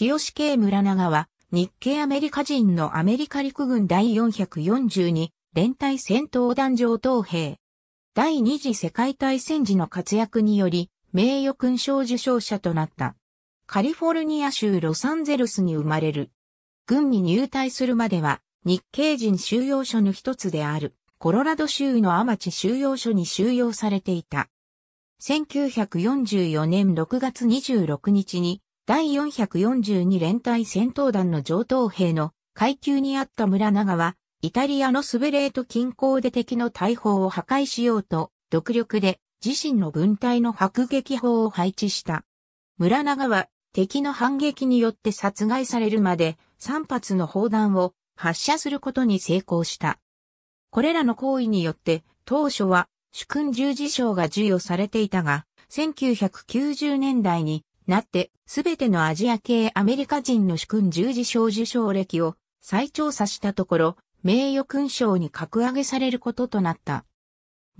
清慶村長は、日系アメリカ人のアメリカ陸軍第442連隊戦闘団上等兵。第二次世界大戦時の活躍により、名誉勲章受章者となった。カリフォルニア州ロサンゼルスに生まれる。軍に入隊するまでは、日系人収容所の一つである、コロラド州のアマチ収容所に収容されていた。1944年6月26日に、第442連隊戦闘団の上等兵の階級にあった村長は、イタリアのスベレート近郊で敵の大砲を破壊しようと、独力で自身の軍隊の迫撃砲を配置した。村長は敵の反撃によって殺害されるまで3発の砲弾を発射することに成功した。これらの行為によって当初は主君十字章が授与されていたが、1990年代になって、すべてのアジア系アメリカ人の主君十字章受賞歴を再調査したところ、名誉勲章に格上げされることとなった。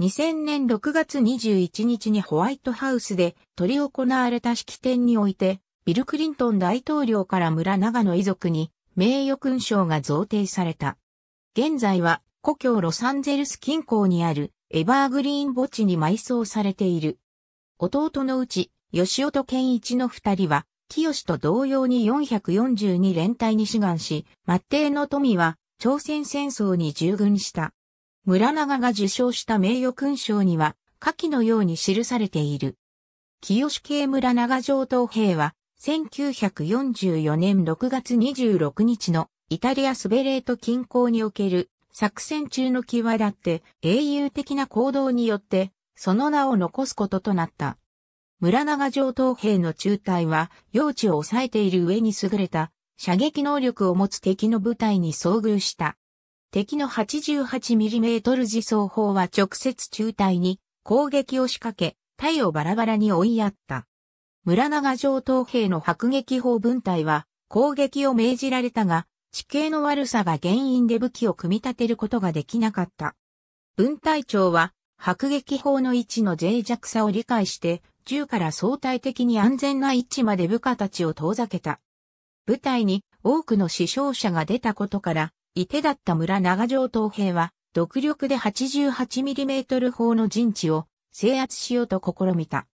2000年6月21日にホワイトハウスで取り行われた式典において、ビル・クリントン大統領から村長の遺族に名誉勲章が贈呈された。現在は故郷ロサンゼルス近郊にあるエバーグリーン墓地に埋葬されている。弟のうち吉尾と健一の二人は、清と同様に442連隊に志願し、末帝の富は朝鮮戦争に従軍した。村長が受賞した名誉勲章には、下記のように記されている。清系村長上等兵は、1944年6月26日のイタリアスベレート近郊における作戦中の際立って英雄的な行動によって、その名を残すこととなった。村長城東兵の中隊は、用地を抑えている上に優れた、射撃能力を持つ敵の部隊に遭遇した。敵の 88mm 自走砲は直接中隊に攻撃を仕掛け、隊をバラバラに追いやった。村長城東兵の迫撃砲分隊は攻撃を命じられたが、地形の悪さが原因で武器を組み立てることができなかった。分隊長は、迫撃砲の位置の脆弱さを理解して、中から相対的に安全な位置まで部下たちを遠ざけた。部隊に多くの死傷者が出たことから、伊手だった村長城東兵は、独力で 88mm 砲の陣地を制圧しようと試みた。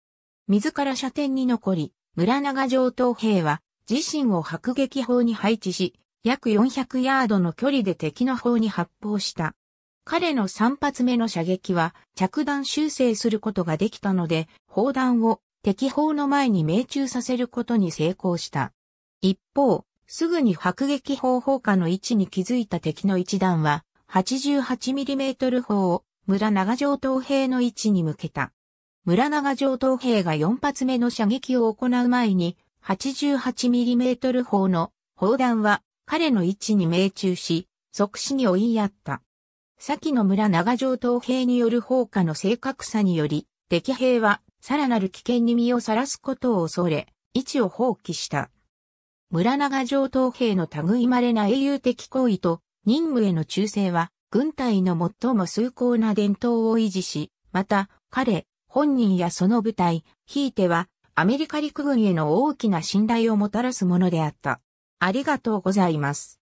自ら射点に残り、村長城東兵は自身を迫撃砲に配置し、約400ヤードの距離で敵の砲に発砲した。彼の3発目の射撃は着弾修正することができたので、砲弾を敵砲の前に命中させることに成功した。一方、すぐに迫撃砲砲火の位置に気づいた敵の一弾は、88mm 砲を村長城東兵の位置に向けた。村長城東兵が4発目の射撃を行う前に、88mm 砲の砲弾は彼の位置に命中し、即死に追いやった。先の村長城東兵による砲火の正確さにより、敵兵はさらなる危険に身をさらすことを恐れ、位置を放棄した。村長城東兵の類まれな英雄的行為と任務への忠誠は、軍隊の最も崇高な伝統を維持し、また、彼、本人やその部隊、ひいては、アメリカ陸軍への大きな信頼をもたらすものであった。ありがとうございます。